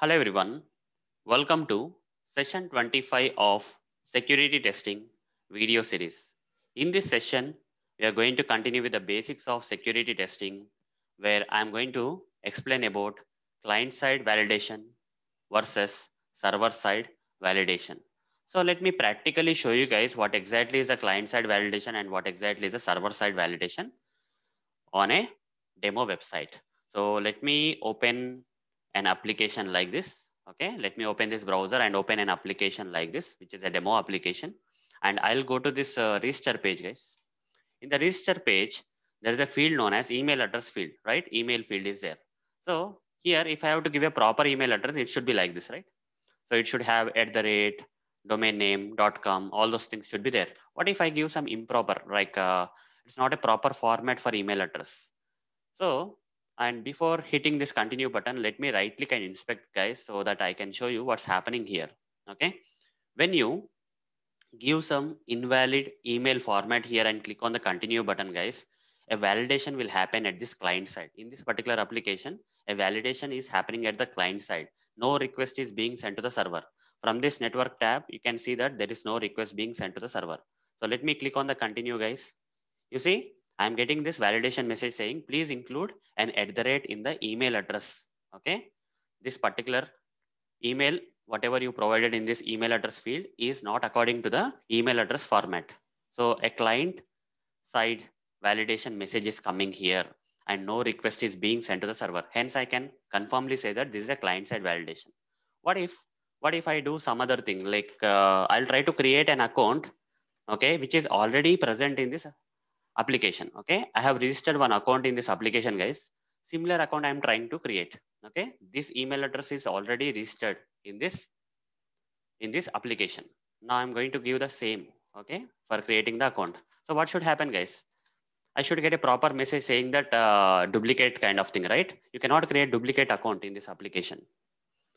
Hello everyone. Welcome to session 25 of security testing video series. In this session, we are going to continue with the basics of security testing where I'm going to explain about client side validation versus server side validation. So let me practically show you guys what exactly is a client side validation and what exactly is a server side validation on a demo website. So let me open an application like this. Okay, let me open this browser and open an application like this, which is a demo application. And I'll go to this uh, register page, guys. In the register page, there is a field known as email address field, right? Email field is there. So here, if I have to give a proper email address, it should be like this, right? So it should have at the rate, domain name, dot com, all those things should be there. What if I give some improper, like uh, it's not a proper format for email address? So and before hitting this continue button, let me right click and inspect guys so that I can show you what's happening here. Okay. When you give some invalid email format here and click on the continue button guys, a validation will happen at this client side. In this particular application, a validation is happening at the client side. No request is being sent to the server. From this network tab, you can see that there is no request being sent to the server. So let me click on the continue guys. You see I'm getting this validation message saying, please include an at the rate in the email address. Okay. This particular email, whatever you provided in this email address field is not according to the email address format. So a client side validation message is coming here and no request is being sent to the server. Hence, I can confirmly say that this is a client side validation. What if, what if I do some other thing like uh, I'll try to create an account okay which is already present in this application. Okay, I have registered one account in this application, guys. Similar account I am trying to create. Okay, this email address is already registered in this in this application. Now I'm going to give the same. Okay, for creating the account. So what should happen, guys? I should get a proper message saying that uh, duplicate kind of thing, right? You cannot create duplicate account in this application.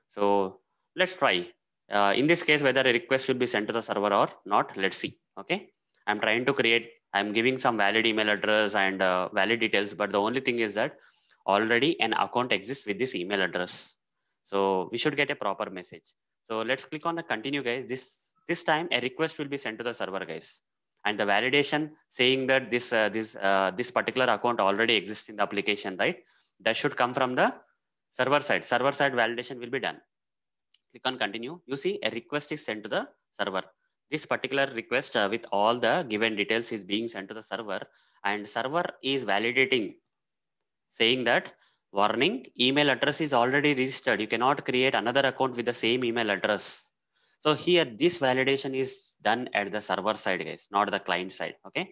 So let's try. Uh, in this case, whether a request should be sent to the server or not, let's see. Okay. I'm trying to create i'm giving some valid email address and uh, valid details but the only thing is that already an account exists with this email address so we should get a proper message so let's click on the continue guys this this time a request will be sent to the server guys and the validation saying that this uh, this uh, this particular account already exists in the application right that should come from the server side server side validation will be done click on continue you see a request is sent to the server this particular request uh, with all the given details is being sent to the server and server is validating saying that warning email address is already registered you cannot create another account with the same email address so here this validation is done at the server side guys not the client side okay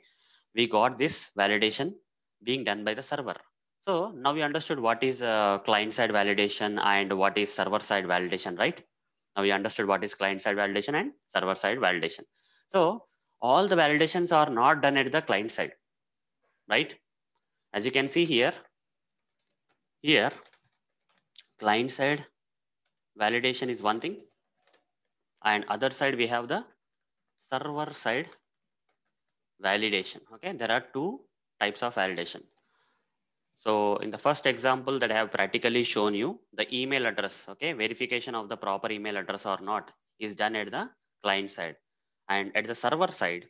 we got this validation being done by the server so now we understood what is uh, client side validation and what is server side validation right now we understood what is client side validation and server side validation. So all the validations are not done at the client side, right? As you can see here, here, client side validation is one thing and other side we have the server side validation. Okay, there are two types of validation. So in the first example that I have practically shown you, the email address, okay, verification of the proper email address or not is done at the client side. And at the server side,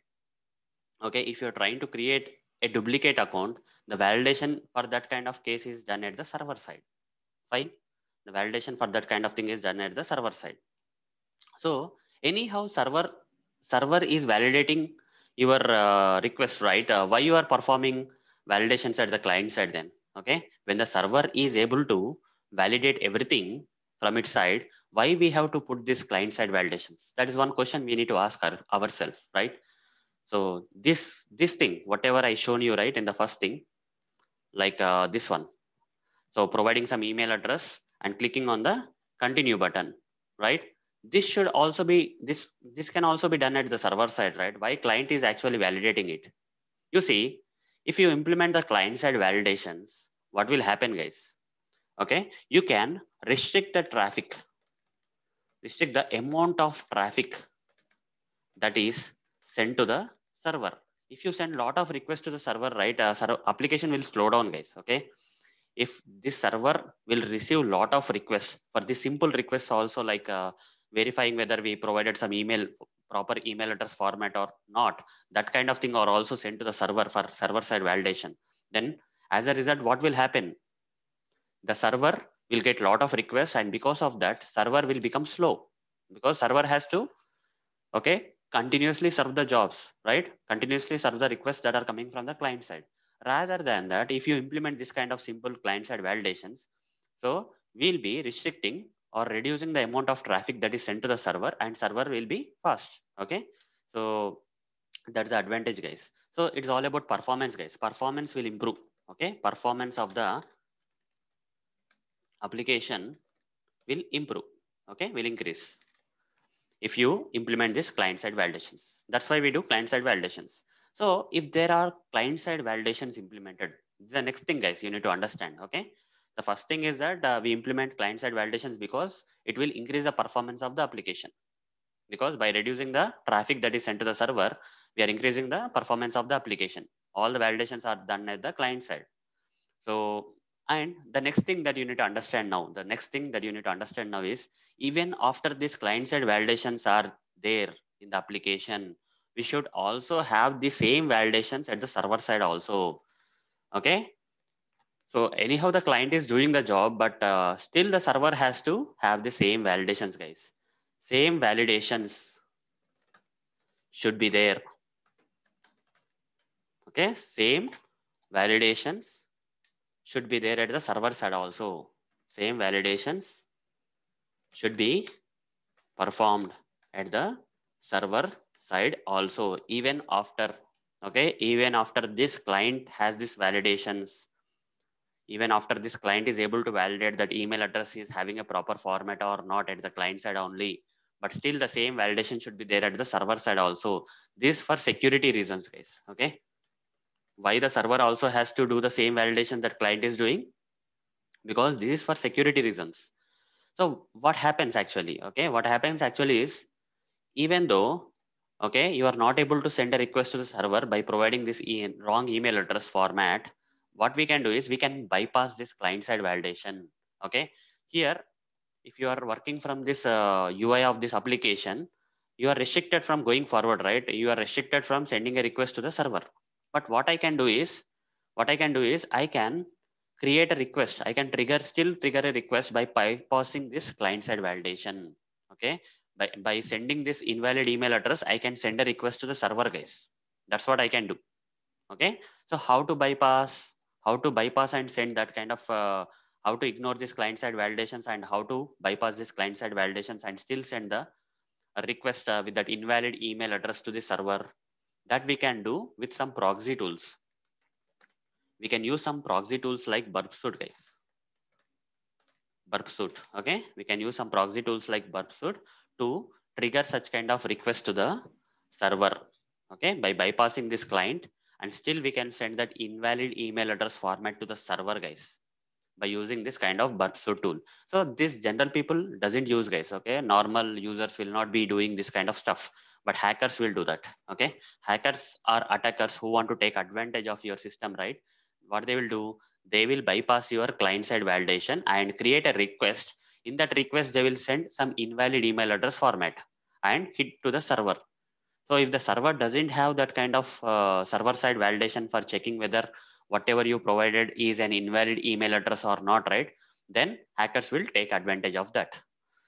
okay, if you're trying to create a duplicate account, the validation for that kind of case is done at the server side. Fine. The validation for that kind of thing is done at the server side. So anyhow, server server is validating your uh, request, right? Uh, why you are performing validations at the client side then? okay when the server is able to validate everything from its side why we have to put this client side validations that is one question we need to ask our, ourselves right so this this thing whatever i shown you right in the first thing like uh, this one so providing some email address and clicking on the continue button right this should also be this this can also be done at the server side right why client is actually validating it you see if you implement the client side validations, what will happen guys? Okay, you can restrict the traffic, restrict the amount of traffic that is sent to the server. If you send lot of requests to the server, right, uh, server application will slow down guys, okay? If this server will receive lot of requests for the simple requests also like uh, verifying whether we provided some email proper email address format or not that kind of thing are also sent to the server for server side validation then as a result what will happen the server will get lot of requests and because of that server will become slow because server has to okay continuously serve the jobs right continuously serve the requests that are coming from the client side rather than that if you implement this kind of simple client side validations so we'll be restricting or reducing the amount of traffic that is sent to the server and server will be fast. Okay. So that's the advantage guys. So it's all about performance guys. Performance will improve. Okay. Performance of the application will improve. Okay. Will increase if you implement this client side validations. That's why we do client side validations. So if there are client side validations implemented, the next thing guys, you need to understand. Okay. The first thing is that uh, we implement client-side validations because it will increase the performance of the application. Because by reducing the traffic that is sent to the server, we are increasing the performance of the application. All the validations are done at the client side. So, and the next thing that you need to understand now, the next thing that you need to understand now is even after these client-side validations are there in the application, we should also have the same validations at the server side also okay so anyhow, the client is doing the job, but uh, still the server has to have the same validations, guys. Same validations should be there. Okay, same validations should be there at the server side also. Same validations should be performed at the server side also, even after, okay, even after this client has these validations even after this client is able to validate that email address is having a proper format or not at the client side only but still the same validation should be there at the server side also this for security reasons guys okay why the server also has to do the same validation that client is doing because this is for security reasons so what happens actually okay what happens actually is even though okay you are not able to send a request to the server by providing this e wrong email address format what we can do is we can bypass this client side validation. Okay, here, if you are working from this uh, UI of this application, you are restricted from going forward, right? You are restricted from sending a request to the server. But what I can do is, what I can do is I can create a request. I can trigger, still trigger a request by bypassing this client side validation. Okay, by, by sending this invalid email address, I can send a request to the server guys. That's what I can do. Okay, so how to bypass how to bypass and send that kind of uh, how to ignore this client side validations and how to bypass this client side validations and still send the request uh, with that invalid email address to the server that we can do with some proxy tools. We can use some proxy tools like burp suit guys. Burp suit. Okay. We can use some proxy tools like burp suit to trigger such kind of request to the server. Okay. By bypassing this client and still we can send that invalid email address format to the server guys by using this kind of burpsu tool. So this general people doesn't use guys. Okay. Normal users will not be doing this kind of stuff, but hackers will do that. Okay. Hackers are attackers who want to take advantage of your system, right? What they will do, they will bypass your client side validation and create a request. In that request, they will send some invalid email address format and hit to the server. So if the server doesn't have that kind of uh, server side validation for checking whether whatever you provided is an invalid email address or not, right? Then hackers will take advantage of that.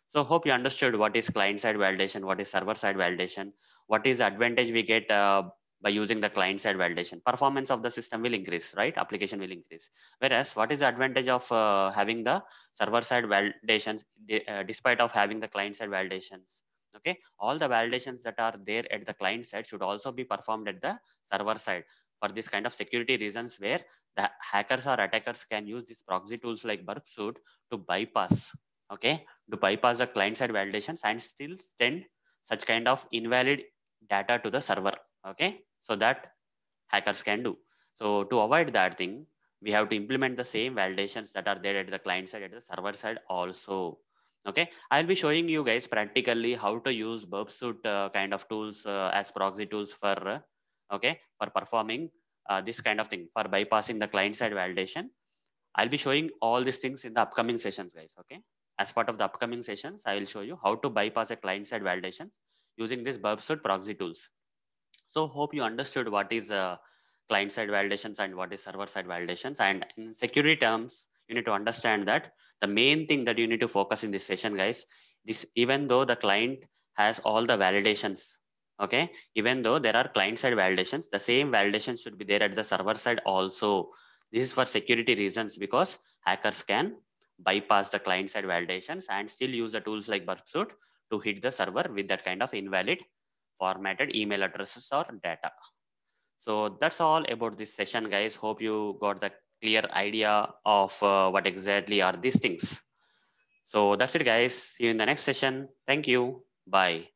So hope you understood what is client side validation, what is server side validation, what is advantage we get uh, by using the client side validation. Performance of the system will increase, right? Application will increase. Whereas what is the advantage of uh, having the server side validations uh, despite of having the client side validations? okay all the validations that are there at the client side should also be performed at the server side for this kind of security reasons where the hackers or attackers can use these proxy tools like burp suit to bypass okay to bypass the client side validations and still send such kind of invalid data to the server okay so that hackers can do so to avoid that thing we have to implement the same validations that are there at the client side at the server side also okay i'll be showing you guys practically how to use burp uh, kind of tools uh, as proxy tools for uh, okay for performing uh, this kind of thing for bypassing the client side validation i'll be showing all these things in the upcoming sessions guys okay as part of the upcoming sessions i will show you how to bypass a client side validation using this burp proxy tools so hope you understood what is uh, client side validations and what is server side validations and in security terms you need to understand that the main thing that you need to focus in this session, guys, this even though the client has all the validations, okay, even though there are client side validations, the same validation should be there at the server side also. This is for security reasons because hackers can bypass the client side validations and still use the tools like Burp Suite to hit the server with that kind of invalid formatted email addresses or data. So that's all about this session, guys. Hope you got the clear idea of uh, what exactly are these things. So that's it guys. See you in the next session. Thank you. Bye.